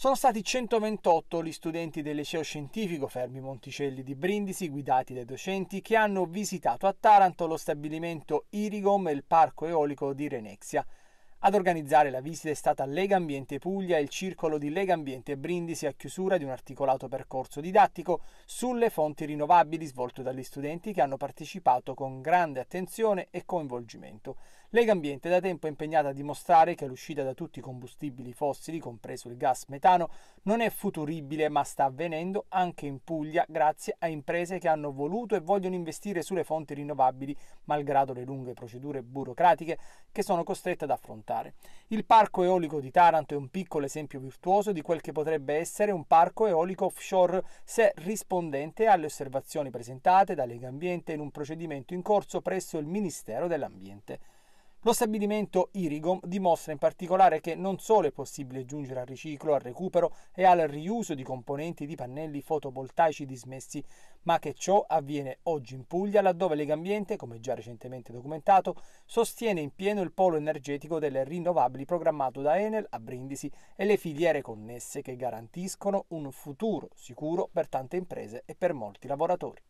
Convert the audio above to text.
Sono stati 128 gli studenti del liceo scientifico Fermi Monticelli di Brindisi, guidati dai docenti, che hanno visitato a Taranto lo stabilimento Irigom e il parco eolico di Renexia. Ad organizzare la visita è stata Lega Ambiente Puglia e il circolo di Lega Ambiente Brindisi a chiusura di un articolato percorso didattico sulle fonti rinnovabili svolto dagli studenti che hanno partecipato con grande attenzione e coinvolgimento. Lega Ambiente è da tempo impegnata a dimostrare che l'uscita da tutti i combustibili fossili, compreso il gas metano, non è futuribile ma sta avvenendo anche in Puglia grazie a imprese che hanno voluto e vogliono investire sulle fonti rinnovabili malgrado le lunghe procedure burocratiche che sono costrette ad affrontare sfruttare. Il parco eolico di Taranto è un piccolo esempio virtuoso di quel che potrebbe essere un parco eolico offshore se rispondente alle osservazioni presentate da Lega Ambiente in un procedimento in corso presso il Ministero dell'Ambiente. Lo stabilimento Irigom dimostra in particolare che non solo è possibile giungere al riciclo, al recupero e al riuso di componenti di pannelli fotovoltaici dismessi, ma che ciò avviene oggi in Puglia laddove Legambiente, come già recentemente documentato, sostiene in pieno il polo energetico delle rinnovabili programmato da Enel a Brindisi e le filiere connesse che garantiscono un futuro sicuro per tante imprese e per molti lavoratori.